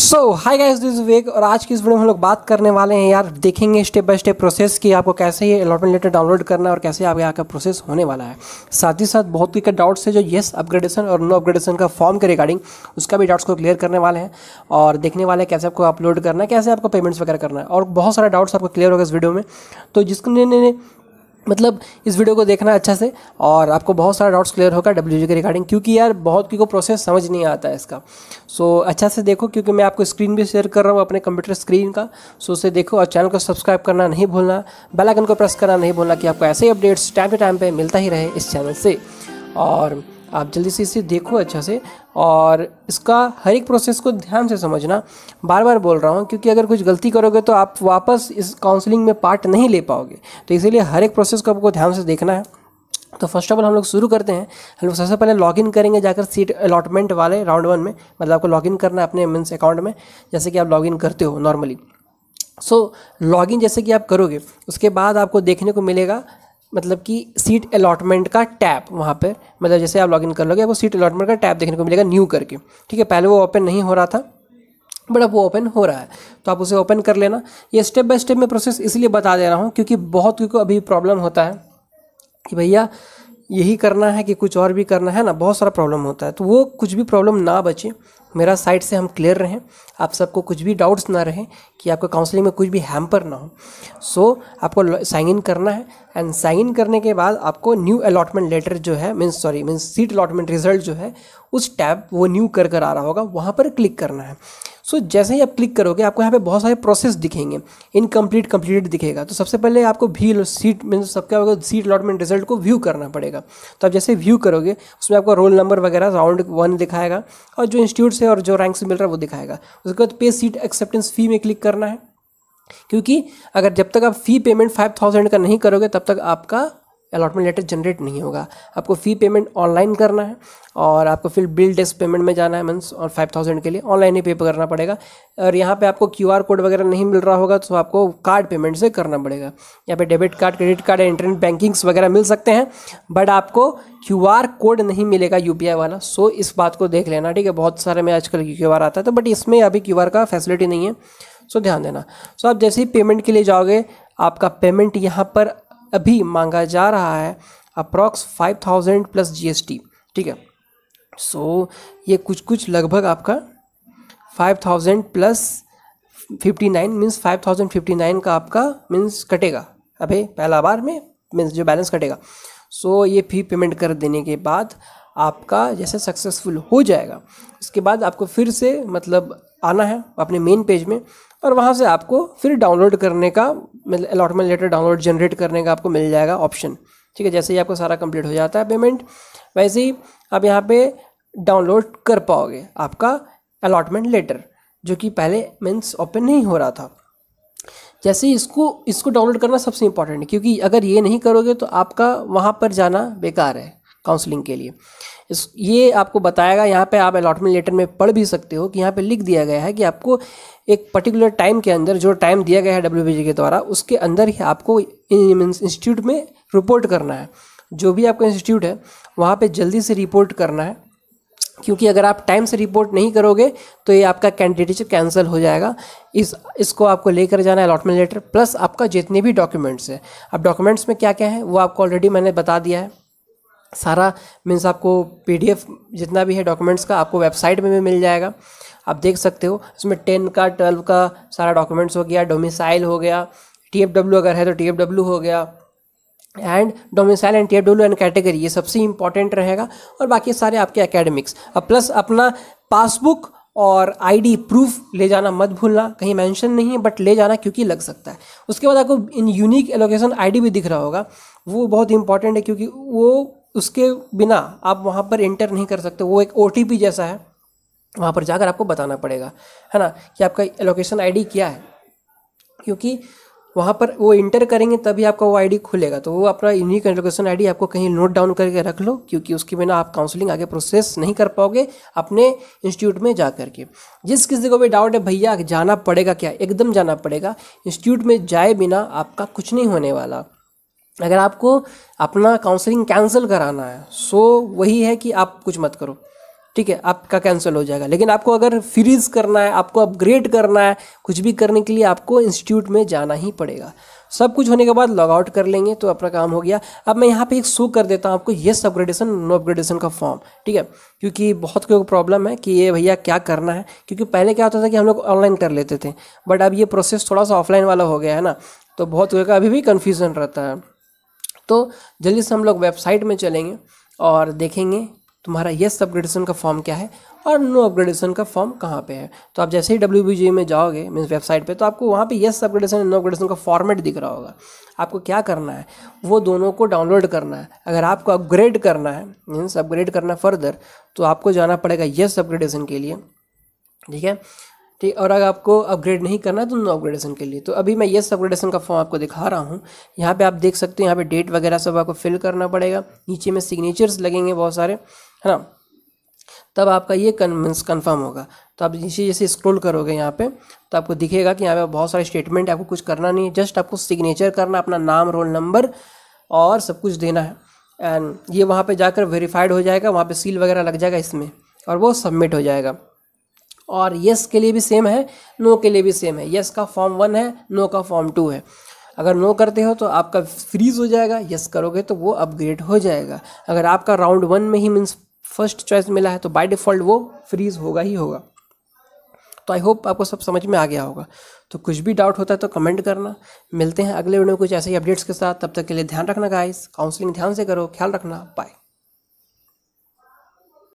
so hi guys this वेग और आज की इस वीडियो में हम लोग बात करने वाले हैं यार देखेंगे स्टेप बाय स्टेप प्रोसेस कि आपको कैसे ये अलॉटमेंट लेटर डाउनलोड करना है और कैसे आपके यहाँ का प्रोसेस होने वाला है साथ ही साथ बहुत ही डाउट्स है जो येस अपग्रेडेशन और नो अपग्रेडेशन का फॉर्म के रिगार्डिंग उसका भी डाउट्स को क्लियर करने वाले हैं और देखने वाले हैं कैसे आपको अपलोड करना है कैसे आपको पेमेंट्स वगैरह करना है और बहुत सारे डाउट्स आपको क्लियर होगा इस वीडियो में तो जिसने मतलब इस वीडियो को देखना अच्छा से और आपको बहुत सारा डाउट्स क्लियर होगा डब्ल्यू के रिगार्डिंग क्योंकि यार बहुत की को प्रोसेस समझ नहीं आता है इसका सो so, अच्छा से देखो क्योंकि मैं आपको स्क्रीन भी शेयर कर रहा हूँ अपने कंप्यूटर स्क्रीन का सो so, उसे देखो और चैनल को सब्सक्राइब करना नहीं भूलना बेलाइकन को प्रेस करना नहीं भूलना कि आपको ऐसे ही अपडेट्स टाइम टू टाइम पर मिलता ही रहे इस चैनल से और आप जल्दी से इसे देखो अच्छा से और इसका हर एक प्रोसेस को ध्यान से समझना बार बार बोल रहा हूँ क्योंकि अगर कुछ गलती करोगे तो आप वापस इस काउंसलिंग में पार्ट नहीं ले पाओगे तो इसीलिए हर एक प्रोसेस को आपको ध्यान से देखना है तो फर्स्ट ऑफ ऑल हम लोग शुरू करते हैं हम लोग सबसे पहले लॉगिन करेंगे जाकर सीट अलॉटमेंट वाले राउंड वन में मतलब आपको लॉगिन करना है अपने मीन्स अकाउंट में जैसे कि आप लॉगिन करते हो नॉर्मली सो so, लॉगिन जैसे कि आप करोगे उसके बाद आपको देखने को मिलेगा मतलब कि सीट अलॉटमेंट का टैप वहाँ पर मतलब जैसे आप लॉगिन कर लोगे आपको सीट अलॉटमेंट का टैप देखने को मिलेगा न्यू करके ठीक है पहले वो ओपन नहीं हो रहा था बट अब वो ओपन हो रहा है तो आप उसे ओपन कर लेना ये स्टेप बाय स्टेप मैं प्रोसेस इसलिए बता दे रहा हूँ क्योंकि बहुत क्योंकि अभी प्रॉब्लम होता है कि भैया यही करना है कि कुछ और भी करना है ना बहुत सारा प्रॉब्लम होता है तो वो कुछ भी प्रॉब्लम ना बचे मेरा साइड से हम क्लियर रहें आप सबको कुछ भी डाउट्स ना रहें कि आपको काउंसलिंग में कुछ भी हैम्पर ना हो सो so, आपको साइन इन करना है एंड साइन इन करने के बाद आपको न्यू अलॉटमेंट लेटर जो है means sorry means seat allotment result जो है उस टैब वो न्यू कर कर आ रहा होगा वहाँ पर क्लिक करना है सो so, जैसे ही आप क्लिक करोगे आपको यहाँ पे बहुत सारे प्रोसेस दिखेंगे इनकम्प्लीट कम्प्लीटेड दिखेगा तो सबसे पहले आपको भी सीट मीन सबका होगा सीट अलॉटमेंट रिजल्ट को व्यू करना पड़ेगा तो आप जैसे व्यू करोगे उसमें आपको रोल नंबर वगैरह राउंड वन दिखाएगा और जो इंस्टीट्यूट से और जो रैंक से मिल रहा है वो दिखाएगा उसके बाद पे सीट एक्सेप्टेंस फी में क्लिक करना है क्योंकि अगर जब तक आप फ़ी पेमेंट फाइव थाउजेंड का नहीं करोगे तब तक आपका अलॉटमेंट लेटर जनरेट नहीं होगा आपको फ़ी पेमेंट ऑनलाइन करना है और आपको फिर बिल डेस्क पेमेंट में जाना है मंथ्स और फाइव थाउजेंड के लिए ऑनलाइन ही पे करना पड़ेगा और यहाँ पे आपको क्यू कोड वगैरह नहीं मिल रहा होगा तो आपको कार्ड पेमेंट से करना पड़ेगा यहाँ पे डेबिट कार्ड क्रेडिट कार्ड या इंटरनेट बैंकिंग्स वगैरह मिल सकते हैं बट आपको क्यू कोड नहीं मिलेगा यू वाला सो इस बात को देख लेना ठीक है बहुत सारे में आजकल क्यू आता है तो बट इसमें अभी क्यू का फैसिलिटी नहीं है सो ध्यान देना सो आप जैसे ही पेमेंट के लिए जाओगे आपका पेमेंट यहाँ पर अभी मांगा जा रहा है approx five thousand plus GST ठीक है सो so, ये कुछ कुछ लगभग आपका five thousand plus fifty nine means five thousand fifty nine का आपका मीन्स कटेगा अभी पहला बार में मीन्स जो बैलेंस कटेगा सो so, ये फी पेमेंट कर देने के बाद आपका जैसे सक्सेसफुल हो जाएगा इसके बाद आपको फिर से मतलब आना है अपने मेन पेज में और वहाँ से आपको फिर डाउनलोड करने का मतलब अलॉटमेंट लेटर डाउनलोड जनरेट करने का आपको मिल जाएगा ऑप्शन ठीक है जैसे ही आपको सारा कंप्लीट हो जाता है पेमेंट वैसे ही आप यहाँ पे डाउनलोड कर पाओगे आपका अलॉटमेंट लेटर जो कि पहले मीन्स ओपन नहीं हो रहा था जैसे ही इसको इसको डाउनलोड करना सबसे इंपॉर्टेंट है क्योंकि अगर ये नहीं करोगे तो आपका वहाँ पर जाना बेकार है काउंसलिंग के लिए इस ये आपको बताएगा यहाँ पे आप अलॉटमेंट लेटर में पढ़ भी सकते हो कि यहाँ पे लिख दिया गया है कि आपको एक पर्टिकुलर टाइम के अंदर जो टाइम दिया गया है डब्ल्यू के द्वारा उसके अंदर ही आपको इंस्टीट्यूट में रिपोर्ट करना है जो भी आपका इंस्टीट्यूट है वहाँ पर जल्दी से रिपोर्ट करना है क्योंकि अगर आप टाइम से रिपोर्ट नहीं करोगे तो ये आपका कैंडिडेटशिप कैंसिल हो जाएगा इस इसको आपको लेकर जाना है अलॉटमेंट लेटर प्लस आपका जितने भी डॉक्यूमेंट्स है अब डॉक्यूमेंट्स में क्या क्या है वो आपको ऑलरेडी मैंने बता दिया है सारा मीन्स आपको पी जितना भी है डॉक्यूमेंट्स का आपको वेबसाइट में भी मिल जाएगा आप देख सकते हो इसमें टेन का ट्वेल्व का सारा डॉक्यूमेंट्स हो गया डोमिसाइल हो गया टी अगर है तो टी हो गया and domicile and T F W and category ये सबसे इंपॉर्टेंट रहेगा और बाकी सारे आपके एकेडमिक्स अब प्लस अपना पासबुक और आईडी प्रूफ ले जाना मत भूलना कहीं मेंशन नहीं है बट ले जाना क्योंकि लग सकता है उसके बाद आपको इन यूनिक एलोकेशन आईडी भी दिख रहा होगा वो बहुत इंपॉर्टेंट है क्योंकि वो उसके बिना आप वहाँ पर एंटर नहीं कर सकते वो एक ओ जैसा है वहाँ पर जाकर आपको बताना पड़ेगा है ना कि आपका लोकेशन आईडी क्या है क्योंकि वहाँ पर वो इंटर करेंगे तभी आपका वो आईडी खुलेगा तो वो अपना यूनिक लोकेशन आईडी आपको कहीं नोट डाउन करके रख लो क्योंकि उसके बिना आप काउंसलिंग आगे प्रोसेस नहीं कर पाओगे अपने इंस्टीट्यूट में जा करके जिस किसी को भी डाउट है भैया जाना पड़ेगा क्या एकदम जाना पड़ेगा इंस्टीट्यूट में जाए बिना आपका कुछ नहीं होने वाला अगर आपको अपना काउंसलिंग कैंसिल कराना है सो वही है कि आप कुछ मत करो ठीक है आपका कैंसिल हो जाएगा लेकिन आपको अगर फ्रीज करना है आपको अपग्रेड करना है कुछ भी करने के लिए आपको इंस्टीट्यूट में जाना ही पड़ेगा सब कुछ होने के बाद लॉग आउट कर लेंगे तो अपना काम हो गया अब मैं यहाँ पे एक शो कर देता हूँ आपको येस अपग्रेडेशन नो अपग्रेडेशन का फॉर्म ठीक है क्योंकि बहुत कोई प्रॉब्लम है कि ये भैया क्या करना है क्योंकि पहले क्या होता था कि हम लोग ऑनलाइन कर लेते थे बट अब ये प्रोसेस थोड़ा सा ऑफलाइन वाला हो गया है ना तो बहुत लोगों का अभी भी कन्फ्यूज़न रहता है तो जल्दी से हम लोग वेबसाइट में चलेंगे और देखेंगे तुम्हारा यस अपग्रेडेशन का फॉर्म क्या है और नो अपग्रेडेशन का फॉर्म कहाँ पे है तो आप जैसे ही डब्ल्यू में जाओगे मीन्स वेबसाइट पे तो आपको वहाँ पे यस अपग्रेडेशन नो अपग्रेडेशन का फॉर्मेट दिख रहा होगा आपको क्या करना है वो दोनों को डाउनलोड करना है अगर आपको अपग्रेड करना है मीन्स अपग्रेड करना फर्दर तो आपको जाना पड़ेगा यस अपग्रेडेशन के लिए ठीक है ठीक और अगर आपको अपग्रेड नहीं करना है तो नो अपग्रेडेशन के लिए तो अभी मैं यस अपग्रेडेशन का फॉर्म आपको दिखा रहा हूँ यहाँ पे आप देख सकते हैं यहाँ पे डेट वगैरह सब आपको फिल करना पड़ेगा नीचे में सिग्नेचर्स लगेंगे बहुत सारे है ना तब आपका ये कन्विंस कन्फर्म होगा तो आप जैसे जैसे स्क्रोल करोगे यहाँ पे तो आपको दिखेगा कि यहाँ पे बहुत सारे स्टेटमेंट आपको कुछ करना नहीं है जस्ट आपको सिग्नेचर करना अपना नाम रोल नंबर और सब कुछ देना है एंड ये वहाँ पे जाकर वेरीफाइड हो जाएगा वहाँ पे सील वगैरह लग जाएगा इसमें और वो सबमिट हो जाएगा और यस के लिए भी सेम है नो के लिए भी सेम है यस का फॉर्म वन है नो का फॉर्म टू है अगर नो करते हो तो आपका फ्रीज हो जाएगा यस करोगे तो वो अपग्रेड हो जाएगा अगर आपका राउंड वन में ही मीन्स फर्स्ट चॉइस मिला है तो बाय डिफ़ॉल्ट वो फ्रीज होगा ही होगा तो आई होप आपको सब समझ में आ गया होगा तो कुछ भी डाउट होता है तो कमेंट करना मिलते हैं अगले वीडियो में कुछ ऐसे ही अपडेट्स के साथ तब तक के लिए ध्यान रखना गाइस काउंसलिंग ध्यान से करो ख्याल रखना बाय